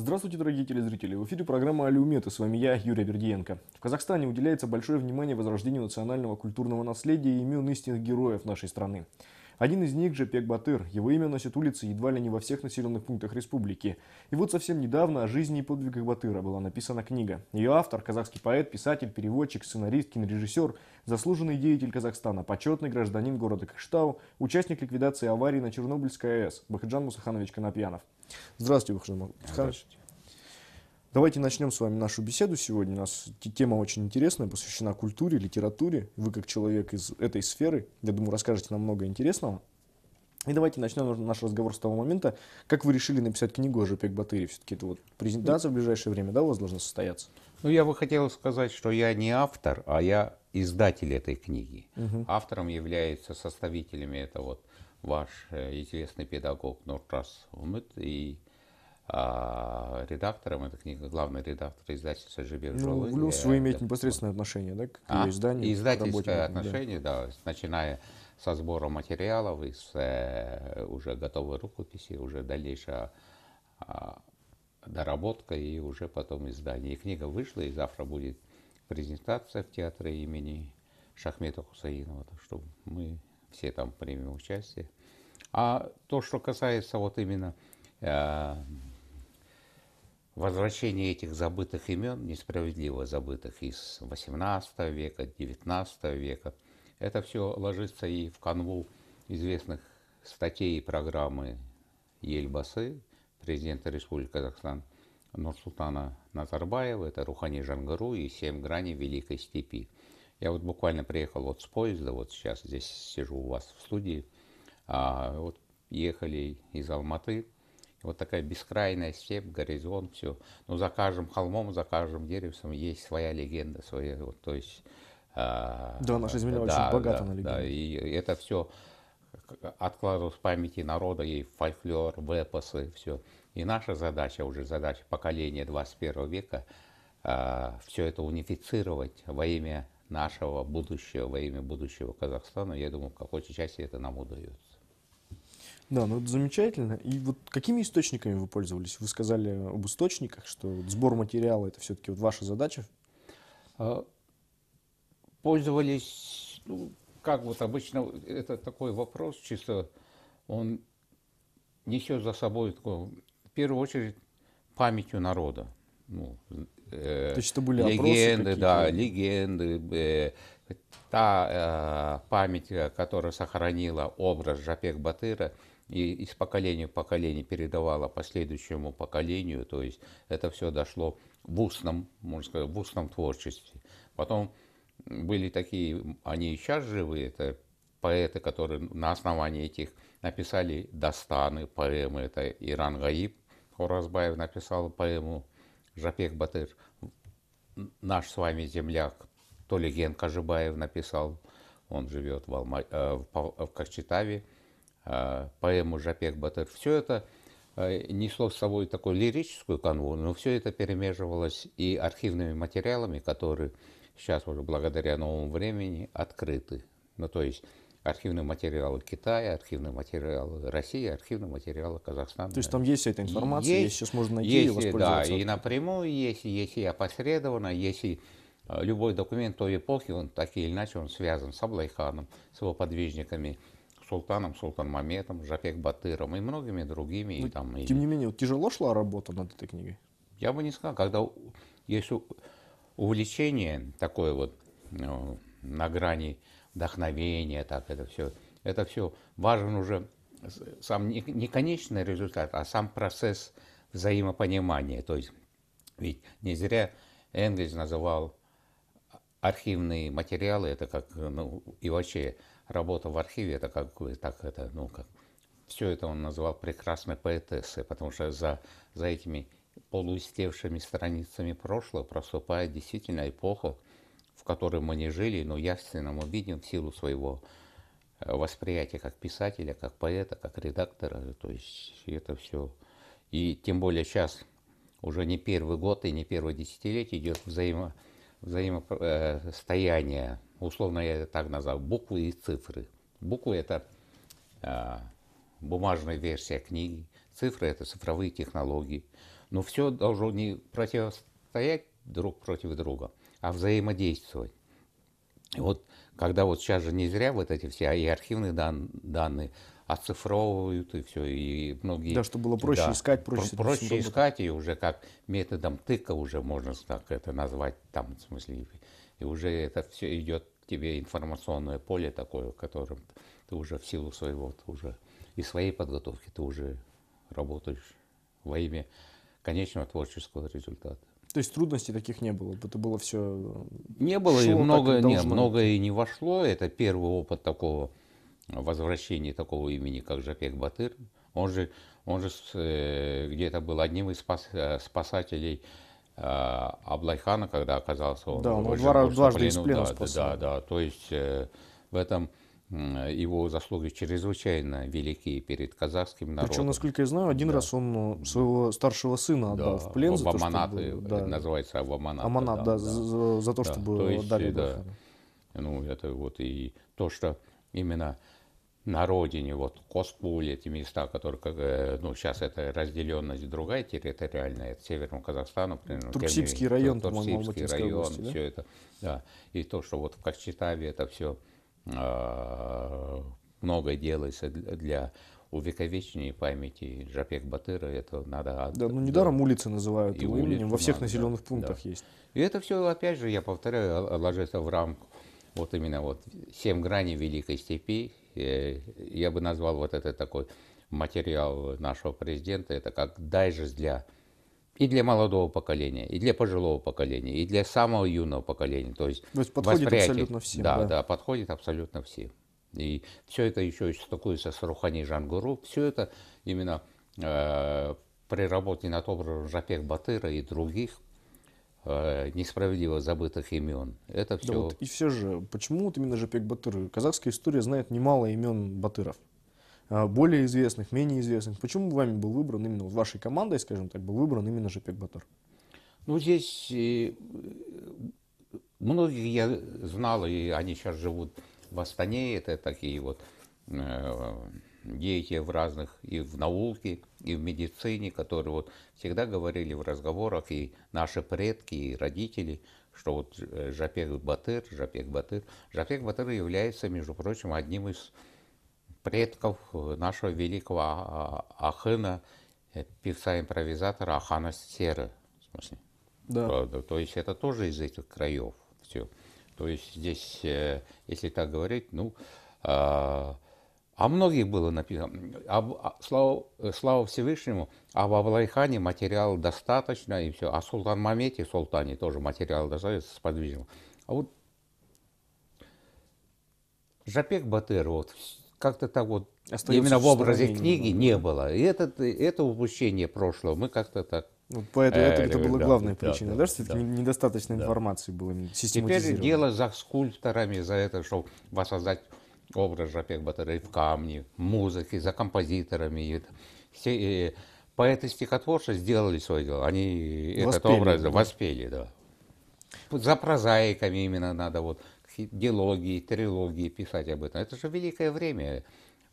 Здравствуйте, дорогие телезрители! В эфире программа «Алиумета». С вами я, Юрий Бердиенко. В Казахстане уделяется большое внимание возрождению национального культурного наследия и имен истинных героев нашей страны. Один из них – Жепек Батыр. Его имя носит улицы едва ли не во всех населенных пунктах республики. И вот совсем недавно о жизни и подвигах Батыра была написана книга. Ее автор – казахский поэт, писатель, переводчик, сценарист, кинорежиссер, заслуженный деятель Казахстана, почетный гражданин города Кыштау, участник ликвидации аварии на Чернобыльской АЭС Бахаджан Мусаханович Конопьянов – Здравствуйте, Бахрам Здравствуйте. Давайте начнем с вами нашу беседу сегодня. У нас тема очень интересная, посвящена культуре, литературе. Вы, как человек из этой сферы, я думаю, расскажете нам много интересного. И давайте начнем наш разговор с того момента, как вы решили написать книгу о Жопек Батыре. Все-таки это вот презентация в ближайшее время, да, у вас должна состояться? Ну, я бы хотел сказать, что я не автор, а я издатель этой книги. Угу. Автором является составителями это вот ваш э, известный педагог Нуртас Умыт и а, редактором эта книга главный редактор издательства Жибер Ну, плюс вы имеете непосредственное отношение да, к а? ее изданию. Издательское отношение, да. да, начиная со сбора материалов, из э, уже готовой рукописи, уже дальнейшая э, доработка и уже потом издание. И книга вышла, и завтра будет презентация в театре имени Шахмета Хусаинова, так что мы все там примем участие. А то, что касается вот именно э, возвращения этих забытых имен, несправедливо забытых из 18 века, 19 века, это все ложится и в канву известных статей и программы Ельбасы, президента Республики Казахстан Нурсултана Назарбаева, это Рухани Жангару и «Семь граней Великой степи». Я вот буквально приехал вот с поезда, вот сейчас здесь сижу у вас в студии, а, вот ехали из Алматы, вот такая бескрайная степь, горизонт, все. Но ну, за каждым холмом, за каждым деревцем есть своя легенда, своя, вот, то есть... А, да, наша земля да, очень богата да, на легенды. Да, и это все откладывалось в памяти народа, и фольклор, вепасы, все. И наша задача, уже задача поколения 21 века, а, все это унифицировать во имя нашего будущего, во имя будущего Казахстана, я думаю, в какой-то части это нам удается. Да, ну это замечательно. И вот какими источниками вы пользовались? Вы сказали об источниках, что сбор материала это все-таки вот ваша задача. А, пользовались, ну, как вот обычно, это такой вопрос, чисто он несет за собой, в первую очередь, памятью народа ну, э, То есть, это были легенды, да, легенды, э, та э, память, э, которая сохранила образ Жапек Батыра и из поколения в поколение передавала последующему поколению, то есть это все дошло в устном, можно сказать, в устном творчестве. Потом были такие, они и сейчас живы, это поэты, которые на основании этих написали Дастаны, поэмы, это Иран Гаиб, Хоразбаев написал поэму Жапек Батыр, наш с вами земляк, то ли Ген Кожебаев написал, он живет в, Алма... Э, в, э, в Кокчетаве, э, поэму Жапек Батыр. Все это несло с собой такую лирическую канву, но все это перемеживалось и архивными материалами, которые сейчас уже благодаря новому времени открыты. Ну, то есть архивные материалы Китая, архивные материалы России, архивные материалы Казахстана. То есть там есть эта информация, есть, сейчас можно найти есть, и воспользоваться. Да, и напрямую есть, есть и опосредованно, есть и а, любой документ той эпохи, он так или иначе он связан с Аблайханом, с его подвижниками, султаном, султан Маметом, Жапек Батыром и многими другими. Но, и ну, там, тем и... не менее, тяжело шла работа над этой книгой? Я бы не сказал, когда есть увлечение такое вот э, на грани вдохновение, так это все. Это все важен уже сам не, не конечный результат, а сам процесс взаимопонимания. То есть ведь не зря Энгельс называл архивные материалы, это как, ну, и вообще работа в архиве, это как, так это, ну, как, все это он называл прекрасной поэтессой, потому что за, за этими полуистевшими страницами прошлого проступает действительно эпоха, в котором мы не жили, но явственно мы видим в силу своего э, восприятия как писателя, как поэта, как редактора. То есть это все. И тем более сейчас уже не первый год и не первое десятилетие идет взаимо, взаимостояние. Э, Условно я это так назвал. Буквы и цифры. Буквы это а, бумажная версия книги. Цифры это цифровые технологии. Но все должно не противостоять друг против друга а взаимодействовать. И вот когда вот сейчас же не зря вот эти все а и архивные дан, данные оцифровывают и все, и многие... Да, чтобы было проще да, искать, проще... Про проще искать, и уже как методом тыка уже можно так это назвать, там, в смысле, и уже это все идет тебе информационное поле такое, в котором ты уже в силу своего, ты уже и своей подготовки ты уже работаешь во имя конечного творческого результата. То есть трудностей таких не было, это было все. Э, не было и много, не, много и не вошло. Это первый опыт такого э, возвращения такого имени, как Жапек Батыр. Он же, он же э, где-то был одним из спас, спасателей Аблайхана, когда оказался он. Да, он два, дважды из плена ну да, да, да, то есть в этом Э, его заслуги чрезвычайно велики перед казахским народом. Причем, насколько я знаю, один да. раз он э, своего старшего сына отдал да. в плен. За Абаманат, то, чтобы, да. называется Абаманат. Аманат, да, да, да. За, за то, да. чтобы то есть, дали э, да. Ну, это вот и то, что именно на родине, вот Костбуль, эти места, которые, ну, сейчас это разделенность другая территориальная, это Северному Казахстану, например, ну, Турксибский район, Турксибский район, области, да? все это, да, и то, что вот в Кокчетаве это все Э, много делается для увековечения памяти Жапек Батыра. Это надо... Да, ну недаром да. улицы называют и его улиц, именем, во всех надо, населенных пунктах да. есть. И это все, опять же, я повторяю, ложится в рамку вот именно вот семь граней Великой Степи. Э, я бы назвал вот этот такой материал нашего президента, это как дайджест для и для молодого поколения, и для пожилого поколения, и для самого юного поколения. То есть, То есть подходит восприятие, абсолютно всем. Да, да, да, подходит абсолютно всем. И все это еще стыкуется с Рухани Жангуру. Все это именно э, при работе над образом Жапек Батыра и других э, несправедливо забытых имен. Это все... Да вот, и все же, почему вот именно Жапек Батыр? Казахская история знает немало имен Батыров. А, более известных, менее известных. Почему вами был выбран именно, вашей командой, скажем так, был выбран именно Жапек Батор? Ну, здесь э, многих я знал, и они сейчас живут в Астане, это такие вот э, деятели в разных, и в науке, и в медицине, которые вот всегда говорили в разговорах, и наши предки, и родители, что вот э, Жапек Батыр, Жапек Батыр. Жапек Батыр является, между прочим, одним из предков э, нашего великого а, а, Ахына, э, певца-импровизатора Ахана Серы. В смысле? Да. То, э, то есть это тоже из этих краев все. То есть здесь, если так говорить, ну, а, о а многих было написано. Об, слава, слава Всевышнему, а об Аблайхане материал достаточно, и все. а Султан Мамети Султане тоже материал достаточно сподвижен. А вот Жапек Батыр, вот как-то так вот Остается именно в образе книги не было. И это, это упущение прошлого. Мы как-то так вот поэтому это, это э, была главная да, причина, да, да что-таки да, недостаточно да. информации было систематизировано. Теперь дело за скульпторами, за это, чтобы воссоздать образ Жапек Батарей в камне, музыки за композиторами. Это. Все, э, поэты стихотворцы сделали свое дело, они воспели, этот образ да. воспели, да. За прозаиками именно надо вот дилогии, трилогии писать об этом. Это же великое время,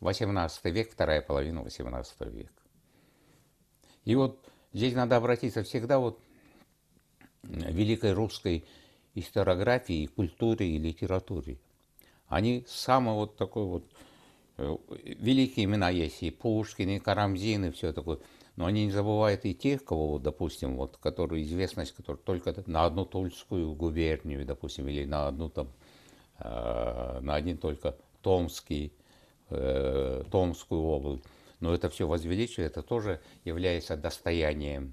18 век, вторая половина 18 века. И вот здесь надо обратиться всегда вот великой русской историографии, культуре и литературе. Они самые вот такой вот э, великие имена есть, и Пушкин, и Карамзин, и все такое. Но они не забывают и тех, кого, вот, допустим, вот, которые известность, которые только на одну Тульскую губернию, допустим, или на одну там Э, на один только Томский, э, Томскую область. Но это все возвеличивает, это тоже является достоянием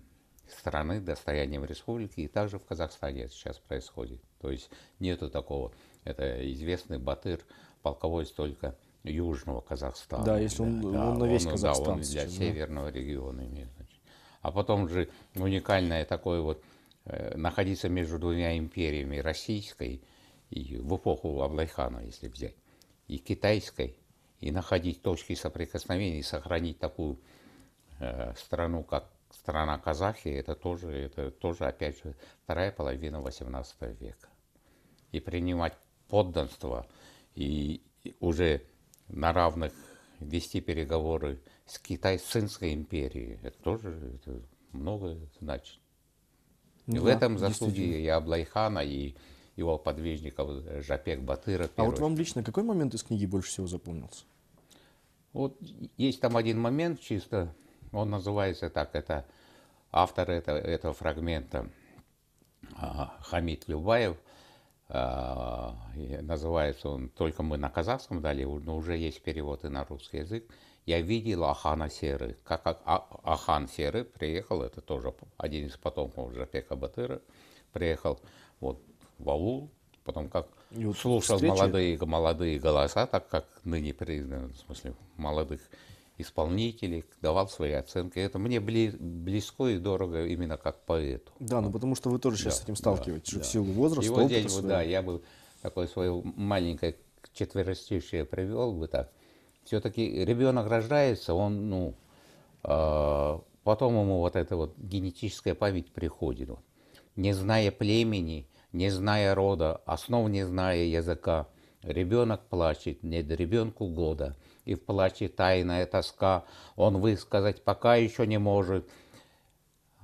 страны, достоянием республики, и также в Казахстане это сейчас происходит. То есть нету такого, это известный батыр, полководец только южного Казахстана. Да, если он, да, он, он на весь он, Казахстан. Да, он сейчас, для да. северного региона имеет значение. А потом же уникальное такое вот, э, находиться между двумя империями, российской и в эпоху Аблайхана, если взять, и китайской, и находить точки соприкосновения, и сохранить такую э, страну, как страна Казахи, это тоже, это тоже, опять же, вторая половина XVIII века. И принимать подданство, и уже на равных вести переговоры с китайской империей, это тоже это много значит. И да, в этом заслуги и Аблайхана, и его подвижником Жапек Батыра. А вот вам лично какой момент из книги больше всего запомнился? Вот есть там один момент чисто, он называется так, это автор этого, этого фрагмента а, Хамид Любаев, а, называется он «Только мы на казахском дали», но уже есть переводы на русский язык. Я видел Ахана Серы. Как а, Ахан Серы приехал, это тоже один из потомков Жапека Батыра, приехал вот, в потом как и вот слушал молодые, молодые голоса, так как ныне признан, в смысле, молодых исполнителей, давал свои оценки. Это мне бли, близко и дорого именно как поэту. Да, ну потому что вы тоже сейчас да, с этим сталкиваетесь, да, в силу да. возраста, и опыта здесь, Да, я бы такое свое маленькое четверостишее привел бы так. Все-таки ребенок рождается, он, ну, э, потом ему вот эта вот генетическая память приходит. Вот. Не зная племени, не зная рода, основ не зная языка. Ребенок плачет, нет ребенку года, и в плаче тайная тоска. Он высказать пока еще не может,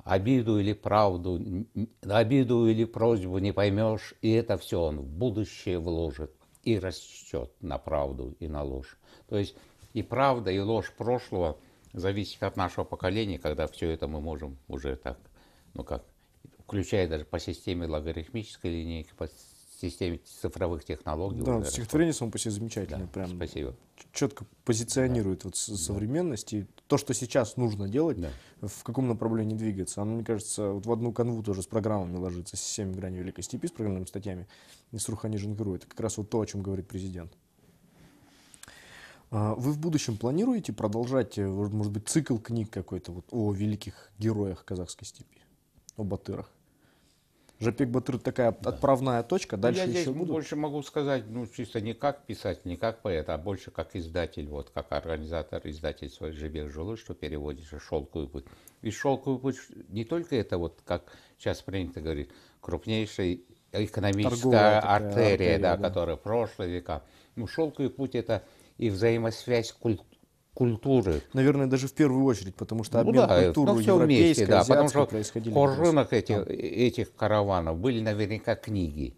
обиду или правду, обиду или просьбу не поймешь, и это все он в будущее вложит и расчет на правду и на ложь. То есть и правда, и ложь прошлого зависит от нашего поколения, когда все это мы можем уже так, ну как, включая даже по системе логарифмической линейки, по системе цифровых технологий. Да, стихотворение само по себе замечательное. Да, прям спасибо. Четко позиционирует да. вот современность да. и то, что сейчас нужно делать, да. в каком направлении двигаться. Оно, мне кажется, вот в одну канву тоже с программами ложится, с «Семь граней Великой Степи», с программными статьями, и с Рухани Жангру. Это как раз вот то, о чем говорит президент. А вы в будущем планируете продолжать, э, может быть, цикл книг какой-то вот о великих героях казахской степи, о батырах? Жапик Батрут такая да. отправная точка, ну, дальше Я еще здесь будут? больше могу сказать, ну, чисто не как писать, не как поэт, а больше как издатель, вот, как организатор издательства Жибек Жулы, что переводишь «Шелковый путь». Ведь «Шелковый путь» не только это, вот, как сейчас принято говорить, крупнейшая экономическая артерия, артерия, да, да, которая прошлые века. Ну, «Шелковый путь» — это и взаимосвязь культур культуры. Наверное, даже в первую очередь, потому что ну обмен ну, да, культуру ну, европейской, вместе, да, потому что происходили. Куржинах этих, э, этих караванов были наверняка книги.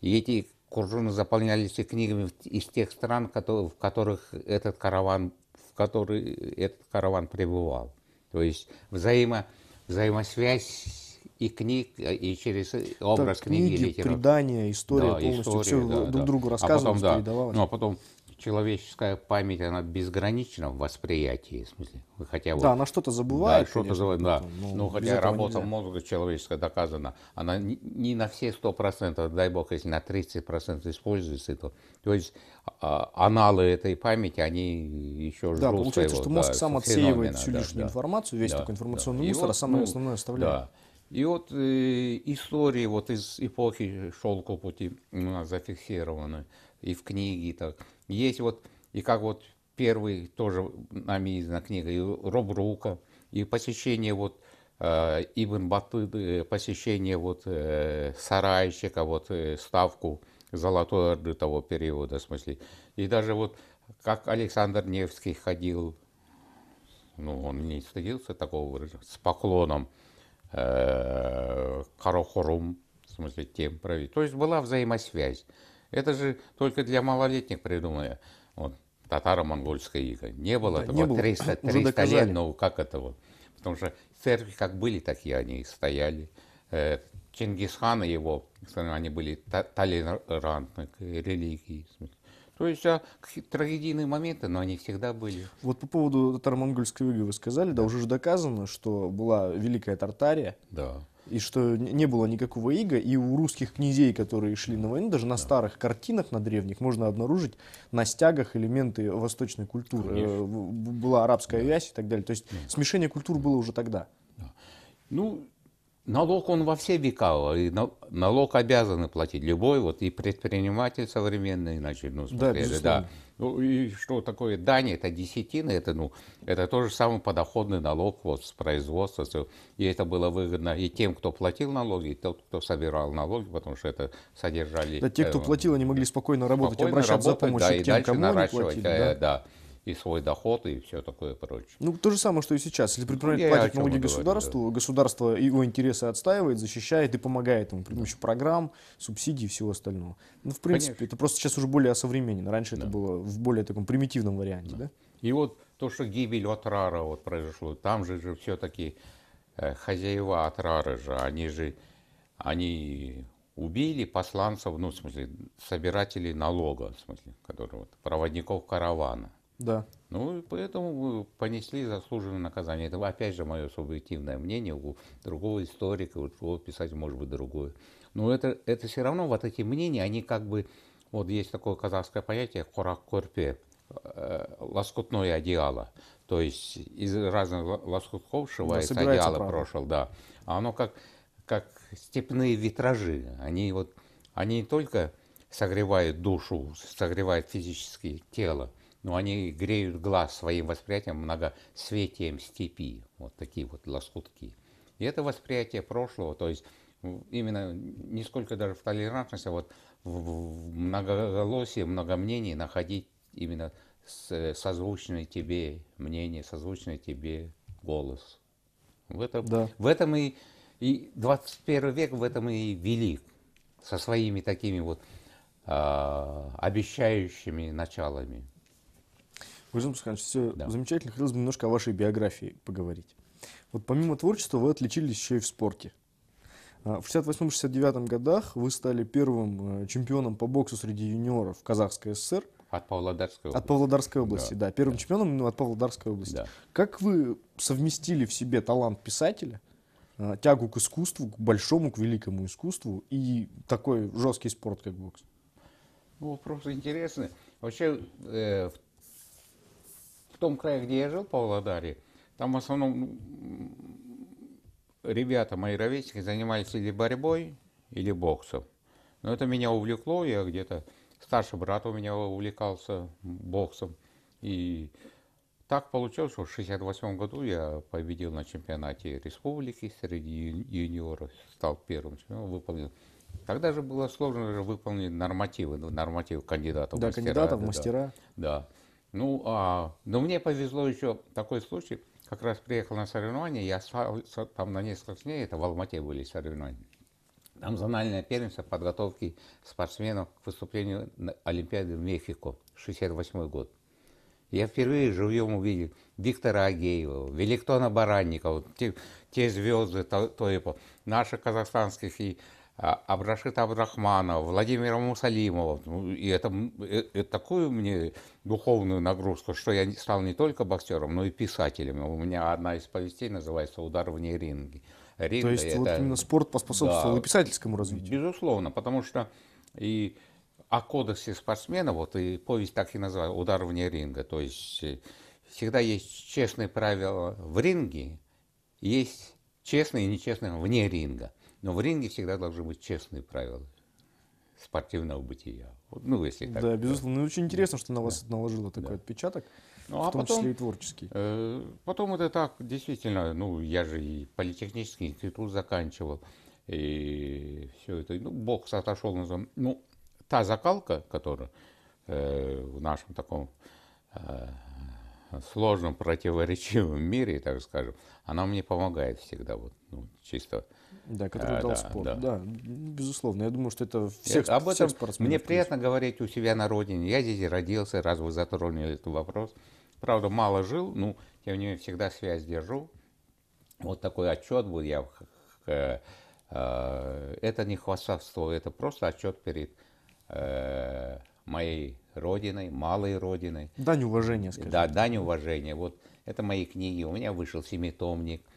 И эти куржины заполнялись и книгами из тех стран, в которых этот караван, в который этот караван пребывал. То есть взаимо, взаимосвязь и книг, и через образ так, книги, книги предания, история да, полностью история, все да, друг да. другу рассказывалось, а потом, да, передавалось. Ну, а потом человеческая память, она безгранична в восприятии, в смысле. хотя вот, да, она что-то забывает. Да, что-то забывает, да. Ну, ну хотя работа мозга человеческая доказана, она не, не на все сто процентов, дай бог, если на 30% используется, то, то есть а, а аналы этой памяти, они еще ждут Да, получается, что мозг сам отсеивает всю лишнюю да, информацию, весь да, такой информационный да. мусор, вот, самое ну, основное оставляет. Да. И вот э, истории вот из эпохи шелку пути у нас зафиксированы и в книге. И так. Есть вот, и как вот первый тоже нами издана книга, и Роб Рука, и посещение вот э, Ибн Батыды, э, посещение вот э, сарайщика, вот э, ставку Золотой Орды того периода, в смысле. И даже вот как Александр Невский ходил, ну, он не стыдился такого выражения, с поклоном э, Карохорум, в смысле, тем править. То есть была взаимосвязь. Это же только для малолетних придумали. Вот, татаро-монгольская ига. Не было да, этого не было. 300, 300 лет, но ну, как это вот? Потому что церкви как были, такие они и стояли. Э, Чингисхан его, они были толерантны к религии. То есть а, трагедийные моменты, но они всегда были. Вот по поводу татаро-монгольской иги вы сказали, да, да уже же доказано, что была Великая Тартария. Да и что не было никакого ига. И у русских князей, которые шли на войну, даже на старых картинах, на древних, можно обнаружить на стягах элементы восточной культуры. Конечно. Э, была арабская да. вязь и так далее. То есть да. смешение культур было уже тогда. Да. Ну, Налог он во все века, и налог обязаны платить любой, вот и предприниматель современный, иначе, ну, смотрели, да, да. Ну, и что такое дань, это десятина, это, ну, это тоже самый подоходный налог вот с производства, все. и это было выгодно и тем, кто платил налоги, и тот, кто собирал налоги, потому что это содержали... Да, те, кто э, платил, они могли спокойно работать, спокойно обращаться работать, за помощью да, к тем, и дальше кому наращивать, они платили, да. Э, да и свой доход, и все такое прочее. Ну, то же самое, что и сейчас. Если предприниматель ну, платит налоги государству, говорю, да. государство его интересы отстаивает, защищает и помогает ему при помощи да. программ, субсидий и всего остального. Ну, в принципе, Конечно. это просто сейчас уже более осовременено. Раньше да. это было в более таком примитивном варианте, да? да? И вот то, что гибель Атрара вот произошло, там же же все-таки э, хозяева Атрары же, они же, они убили посланцев, ну, в смысле, собирателей налога, в смысле, которые вот, проводников каравана. Да. Ну, поэтому понесли заслуженное наказание. Это, опять же, мое субъективное мнение. У другого историка, у другого писателя, может быть, другое. Но это, это все равно, вот эти мнения, они как бы... Вот есть такое казахское понятие «корак-корпе» э, лоскутное одеяло. То есть из разных лоскутков шивается да, одеяло правда. прошел, да. А оно как, как степные витражи. Они вот, они не только согревают душу, согревают физическое тело, но ну, они греют глаз своим восприятием многосветием степи, вот такие вот лоскутки. И это восприятие прошлого, то есть именно не сколько даже в толерантности, а вот в многоголосии, многомнении находить именно созвучное тебе мнение, созвучное тебе голос. В этом, да. в этом и, и 21 век в этом и велик, со своими такими вот а, обещающими началами. Владимир Александрович, все да. замечательно. Хотелось бы немножко о вашей биографии поговорить. Вот помимо творчества вы отличились еще и в спорте. А, в 68-69 годах вы стали первым э, чемпионом по боксу среди юниоров Казахской ССР. От Павлодарской области. От Павлодарской области, да. да. Первым да. чемпионом ну, от Павлодарской области. Да. Как вы совместили в себе талант писателя, а, тягу к искусству, к большому, к великому искусству и такой жесткий спорт, как бокс? Ну, вопрос интересный. Вообще, э, в том крае, где я жил, Павлодаре, там в основном ребята, мои ровесники, занимались или борьбой, или боксом. Но это меня увлекло, я где-то... Старший брат у меня увлекался боксом. И так получилось, что в 68 году я победил на чемпионате республики среди юниоров, стал первым чемпионом, ну, выполнил. Тогда же было сложно выполнить нормативы, ну, нормативы кандидатов да, мастера. кандидатов да, мастера. Да. Ну, а, но мне повезло еще такой случай. Как раз приехал на соревнования, я остался там на несколько дней, это в Алмате были соревнования. Там зональное первенство подготовки спортсменов к выступлению на Олимпиаде в Мехико, 68 год. Я впервые живьем увидел Виктора Агеева, Великтона Баранникова, те, те звезды то, то по наших казахстанских и а, Абрашит Абдрахманова, Владимира Мусалимова. Ну, и это, э, это такую мне духовную нагрузку, что я стал не только боксером, но и писателем. У меня одна из повестей называется «Удар вне ринги». Ринга, То есть это... вот именно спорт поспособствовал да, писательскому развитию? Безусловно, потому что и о кодексе спортсмена, вот и повесть так и называю «Удар вне ринга». То есть э, всегда есть честные правила в ринге, есть честные и нечестные вне ринга. Но в ринге всегда должны быть честные правила спортивного бытия. Ну, если так. Да, безусловно. Да. Ну, очень интересно, что на вас да. наложило такой да. отпечаток, ну, а том потом, числе и творческий. Э, потом это так, действительно, ну, я же и политехнический институт заканчивал, и все это. Ну, Бог отошел на... Ну, та закалка, которая э, в нашем таком э, сложном, противоречивом мире, так скажем, она мне помогает всегда, вот, ну, чисто да, который а, дал да, спорт. Да. да, безусловно. Я думаю, что это э, всех, это, об всех этом спортсменов. Мне приятно говорить у себя на родине. Я здесь родился, раз вы затронули этот вопрос. Правда, мало жил, но ну, тем не менее всегда связь держу. Вот такой отчет был я. Э, э, это не хвастовство, это просто отчет перед моей родиной, малой родиной. Дань уважения, скажем. Да, дань уважения. Вот это мои книги. У меня вышел семитомник –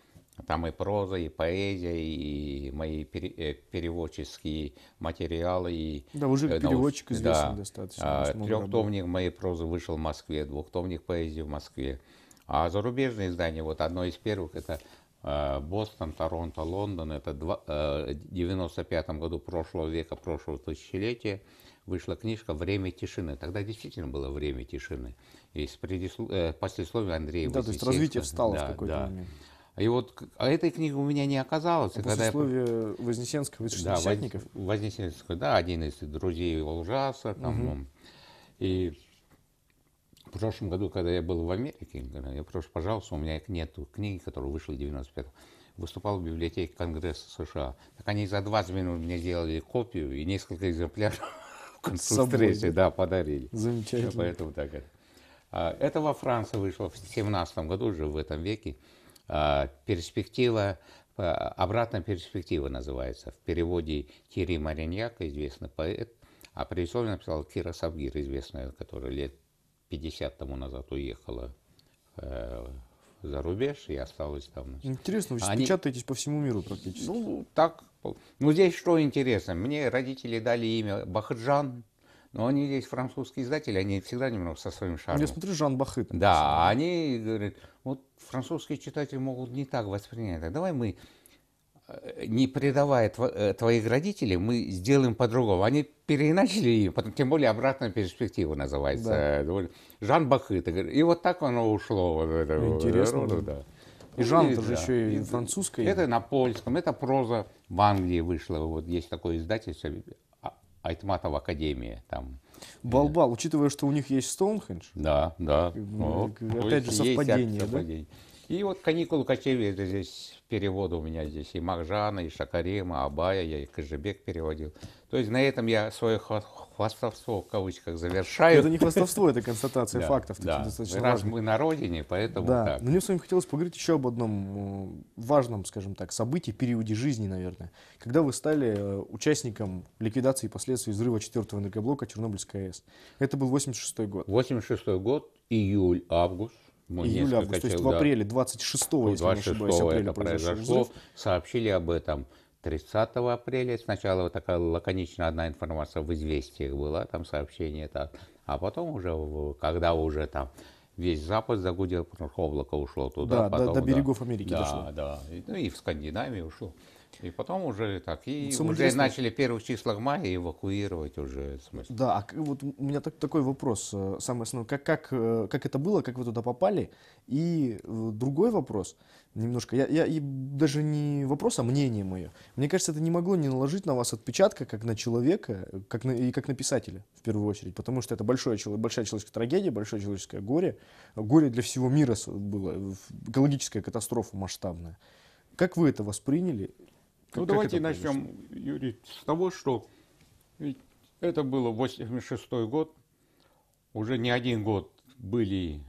там и проза, и поэзия, и мои э, переводческие материалы. И, да, уже э, науч... переводчик известный да, достаточно. А, трехтомник моей прозы вышел в Москве, двухтомник поэзии в Москве. А зарубежные издания, вот одно из первых, это э, Бостон, Торонто, Лондон, это в 95 году прошлого века, прошлого тысячелетия, вышла книжка «Время тишины». Тогда действительно было время тишины. И с предислов... послесловием Андрея Да, то есть развитие встало да, в какой-то да. момент. И вот а этой книги у меня не оказалось. когда условия я... Вознесенского и Шестидесятников? Да, Вознесенского, да, один из друзей Волжаса. Там, угу. И в прошлом году, когда я был в Америке, я прошу, пожалуйста, у меня нет книги, которая вышла в 95 выступал в библиотеке Конгресса США. Так они за 20 минут мне сделали копию и несколько экземпляров встрече, да, подарили. Замечательно. Поэтому так это. А, это во Франции вышло в 17 году, уже в этом веке. А, перспектива, а, обратная перспектива называется. В переводе Кири Мариньяка, известный поэт, а прорисован написал Кира Савгир, известная, которая лет 50 тому назад уехала э, за рубеж и осталось там. Интересно, вы сейчас Они... печатаетесь по всему миру практически. Ну, так. Ну, здесь что интересно. Мне родители дали имя Бахаджан. Но они есть французские издатели, они всегда немного со своим шаром. Я смотрю, Жан Бахыт. Да, они говорят, вот французские читатели могут не так воспринять. Так давай мы, э, не предавая тво э, твоих родителей, мы сделаем по-другому. Они переначали ее, потом, тем более обратная перспектива называется. Да. Э, Жан Бахыт. И вот так оно ушло. Интересно. Рода, да. И Жан ну, это же еще и французский. Это на польском, это проза в Англии вышла. Вот есть такое издательство Айтматова академии там. Балбал, -бал, учитывая, что у них есть Стоунхендж. Да, да. Ну, опять вот, же, совпадение. Есть совпадение. Да? И вот каникулы кочевья это здесь переводы у меня здесь и Махжана, и Шакарема, Абая, я и Кожебек переводил. То есть на этом я свое хвастовство в кавычках завершаю. Это не хвастовство, это констатация фактов. Да. Раз мы на родине, поэтому да. Но мне с вами хотелось поговорить еще об одном э, важном, скажем так, событии, периоде жизни, наверное. Когда вы стали э, участником ликвидации последствий взрыва четвертого энергоблока Чернобыльской АЭС. Это был 86 год. 86 год, июль, август. Ну, июля августа, то есть да. в апреле, 26 ну, если 26 не ошибаюсь, апреля это произошло. Взрыв. Сообщили об этом 30 апреля. Сначала вот такая лаконичная одна информация в «Известиях» была, там сообщение так. А потом уже, когда уже там весь Запад загудел, облако ушло туда. Да, потом, до, до берегов да, Америки да, дошло. Да, ну и в Скандинавии ушло. И потом уже так. И Самое уже интересное... начали в первых числах мая эвакуировать уже. смысл. Да, а вот у меня так, такой вопрос. Э, самый основной. Как, как, э, как это было, как вы туда попали? И э, другой вопрос. Немножко. Я, я и даже не вопрос, а мнение мое. Мне кажется, это не могло не наложить на вас отпечатка, как на человека, как на, и как на писателя, в первую очередь. Потому что это большое, большая человеческая трагедия, большое человеческое горе. Горе для всего мира было. Экологическая катастрофа масштабная. Как вы это восприняли? Как, ну, как давайте начнем, Юрий, с того, что ведь это было 86 год, уже не один год были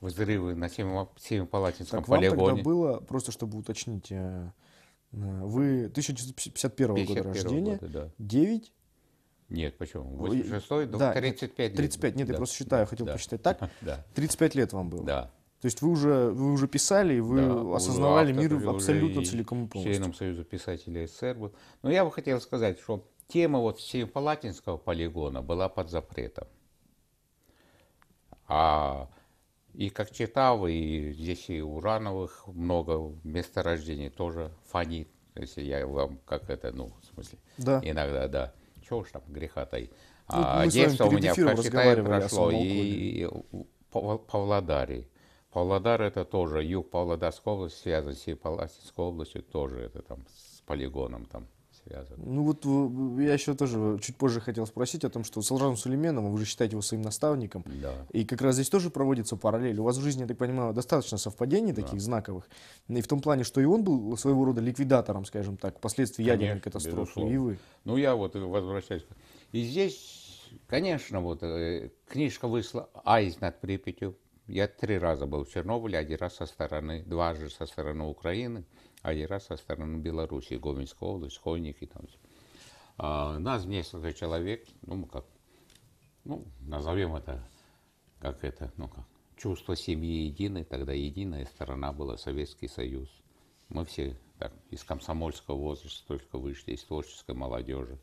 взрывы на Семипалатинском так, вам полигоне. Вам тогда было, просто чтобы уточнить, э, вы 1951 года рождения, года, да. 9? Нет, почему? 86 да, 35 лет. 35, нет, да. я просто считаю, да. хотел да. посчитать так. Да. 35 лет вам было. Да. То есть вы уже, вы уже писали, вы да, осознавали мир абсолютно целиком и полностью. Членом Союза писателей СССР был. Но я бы хотел сказать, что тема вот Семипалатинского полигона была под запретом. А и как читал, и здесь и урановых много месторождений тоже фонит. Если я вам как это, ну, в смысле, да. иногда, да. Чего уж там греха таить. Ну, а детство у меня в Кашитае прошло, и, и Павлодаре. Павлодар это тоже, юг Павлодарской области связан, с Павлодарской областью тоже это там с полигоном там связано. Ну вот э, я еще тоже э, чуть позже хотел спросить о том, что с Алжаном вы же считаете его своим наставником, да. и как раз здесь тоже проводится параллель. У вас в жизни, я так понимаю, достаточно совпадений да. таких знаковых, и в том плане, что и он был своего рода ликвидатором, скажем так, последствий конечно, ядерной катастрофы, безусловно. и вы. Ну я вот э, возвращаюсь. И здесь, конечно, вот книжка вышла «Айс над Припятью», я три раза был в Чернобыле, один раз со стороны, дважды со стороны Украины, один раз со стороны Беларуси, Гомельская область, Хойники там. А, нас несколько человек, ну, мы как, ну, назовем это, как это, ну, как, чувство семьи единой, тогда единая сторона была Советский Союз. Мы все так, из комсомольского возраста только вышли, из творческой молодежи.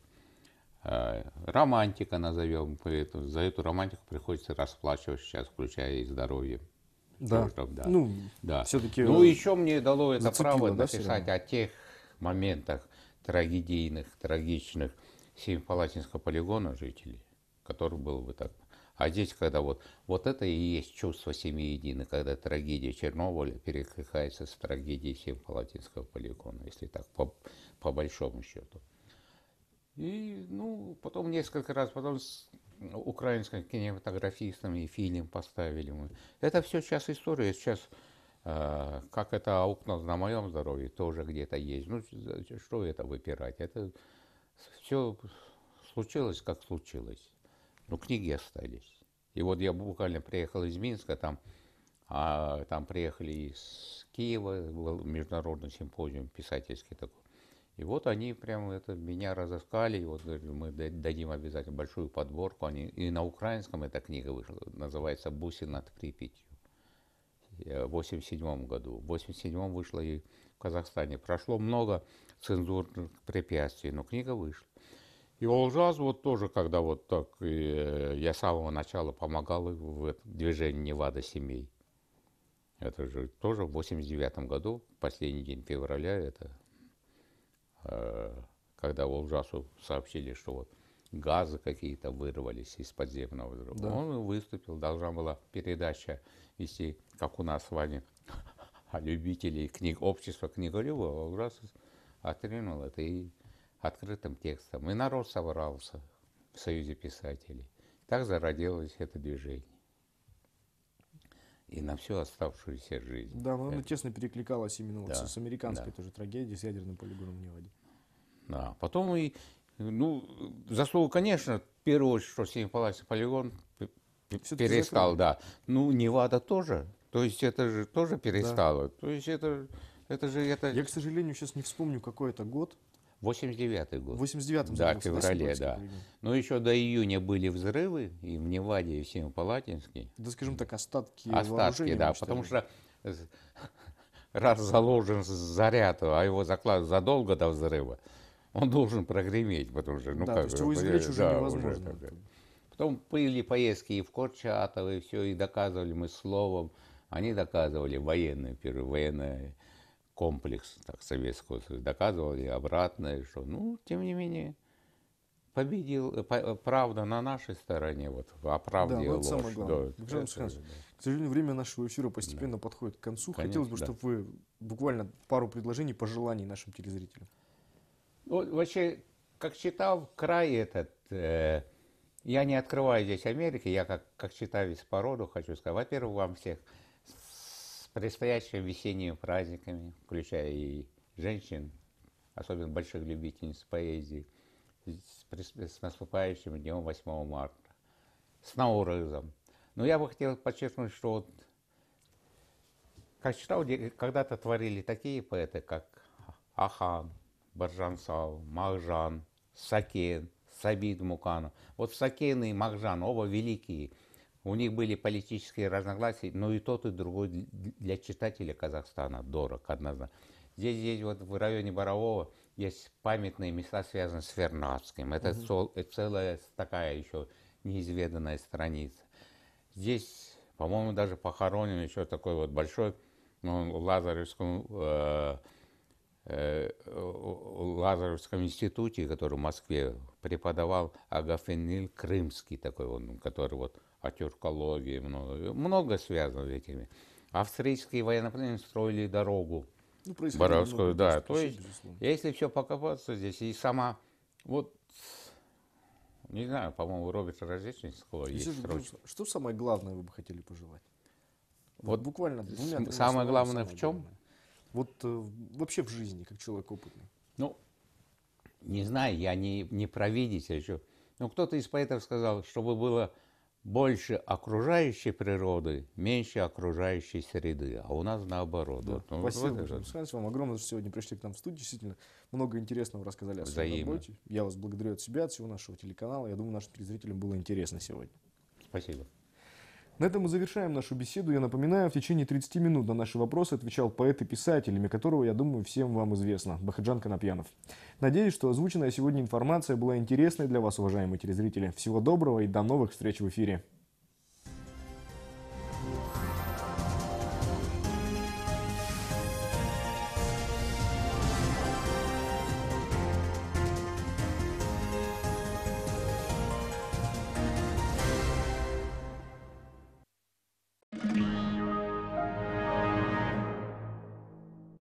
Э, романтика, назовем, за эту романтику приходится расплачивать сейчас, включая и здоровье. Да. Тоже, да. Ну, да. Все-таки ну, э, еще мне дало это право да, написать о тех моментах трагедийных, трагичных Семипалатинского полигона жителей, который был бы так. А здесь, когда вот, вот это и есть чувство семьи едины, когда трагедия Чернобыля перекликается с трагедией Семипалатинского полигона, если так, по, по большому счету. И, ну, потом несколько раз, потом с ну, украинским кинематографистом и фильм поставили мы. Это все сейчас история, сейчас э, как это аукнулось на моем здоровье, тоже где-то есть. Ну, что это выпирать? Это все случилось, как случилось. Ну, книги остались. И вот я буквально приехал из Минска, там, а, там приехали из Киева, был международный симпозиум писательский такой. И вот они прямо это меня разыскали, и вот э, мы дадим обязательно большую подборку. Они, и на украинском эта книга вышла, называется «Буси над Припятью». Э, в 87 году. В 87 вышла и в Казахстане. Прошло много цензурных препятствий, но книга вышла. И Олжаз вот тоже, когда вот так, э, я с самого начала помогал в движении Невада семей. Это же тоже в 89 году, последний день февраля, это когда Волжасу сообщили, что вот газы какие-то вырвались из подземного взрыва. Да. Он выступил, должна была передача вести, как у нас с вами, любителей книг, общества книголюбов. Волжас а отринул это и открытым текстом. И народ собрался в Союзе писателей. Так зародилось это движение и на всю оставшуюся жизнь. Да, но она тесно перекликалась именно да, вот с американской да. тоже трагедией, с ядерным полигоном в Неваде. Да, потом и, ну, заслуга, конечно, в первую очередь, что Синеполасий полигон Все-таки перестал, закрыли. да. Ну, Невада тоже, то есть это же тоже перестало. Да. То есть это, это же... Это... Я, к сожалению, сейчас не вспомню, какой это год, 89-й год. 89 Да, в феврале, да. Но ну, еще до июня были взрывы и в Неваде, и в Семипалатинске. Да, скажем так, остатки Остатки, да, потому что раз заложен заряд, а его заклад задолго до взрыва, он должен прогреметь, потому что, ну да, как... То есть его извлечь э, уже да, невозможно. Уже, Потом были поездки и в Корчатово, и все, и доказывали мы словом. Они доказывали военные, первые военные комплекс так, советского, доказывали обратное, что, ну, тем не менее, победил, э, э, правда на нашей стороне, вот, о правде да, и ну, ложь. Самое главное. Да, Бежан это, да. К сожалению, время нашего эфира постепенно да. подходит к концу. Конечно, Хотелось бы, да. чтобы вы буквально пару предложений, пожеланий нашим телезрителям. Ну, вообще, как читал край этот, э, я не открываю здесь Америки, я как, как читаю из породу хочу сказать. Во-первых, вам всех предстоящими весенними праздниками, включая и женщин, особенно больших любительниц поэзии, с наступающим днем 8 марта, с наурызом. Но я бы хотел подчеркнуть, что вот, как читал, когда-то творили такие поэты, как Ахан, Баржансал, Махжан, Сакен, Сабид Муканов. Вот Сакен и Махжан, оба великие – у них были политические разногласия, но и тот, и другой для читателя Казахстана дорог однозначно. Здесь, здесь вот в районе Борового есть памятные места, связанные с Вернадским. Это угу. сол, э, целая такая еще неизведанная страница. Здесь, по-моему, даже похоронен еще такой вот большой ну, Лазаревском, э, э, Лазаревском институте, который в Москве преподавал Агафенил Крымский, такой он, который вот о тюркологии, много, много связано с этими. Австрийские военнопленные строили дорогу. Ну, Боровскую, много, да. То есть, безусловно. если все покопаться здесь, и сама, вот, не знаю, по-моему, у Роберта Рождественского есть же, Что самое главное вы бы хотели пожелать? Вот, вот буквально двумя Самое словами, главное самое в чем? Вот э, вообще в жизни, как человек опытный. Ну, не знаю, я не, не провидец еще. Но ну, кто-то из поэтов сказал, чтобы было больше окружающей природы, меньше окружающей среды. А у нас наоборот. Да. Вот, ну, Спасибо вот Александр, вам огромное, что сегодня пришли к нам в студию. Действительно, много интересного рассказали о своей работе. Я вас благодарю от себя, от всего нашего телеканала. Я думаю, нашим телезрителям было интересно сегодня. Спасибо. На этом мы завершаем нашу беседу. Я напоминаю, в течение 30 минут на наши вопросы отвечал поэт и писатель, имя которого, я думаю, всем вам известно, Бахаджан Конопьянов. Надеюсь, что озвученная сегодня информация была интересной для вас, уважаемые телезрители. Всего доброго и до новых встреч в эфире.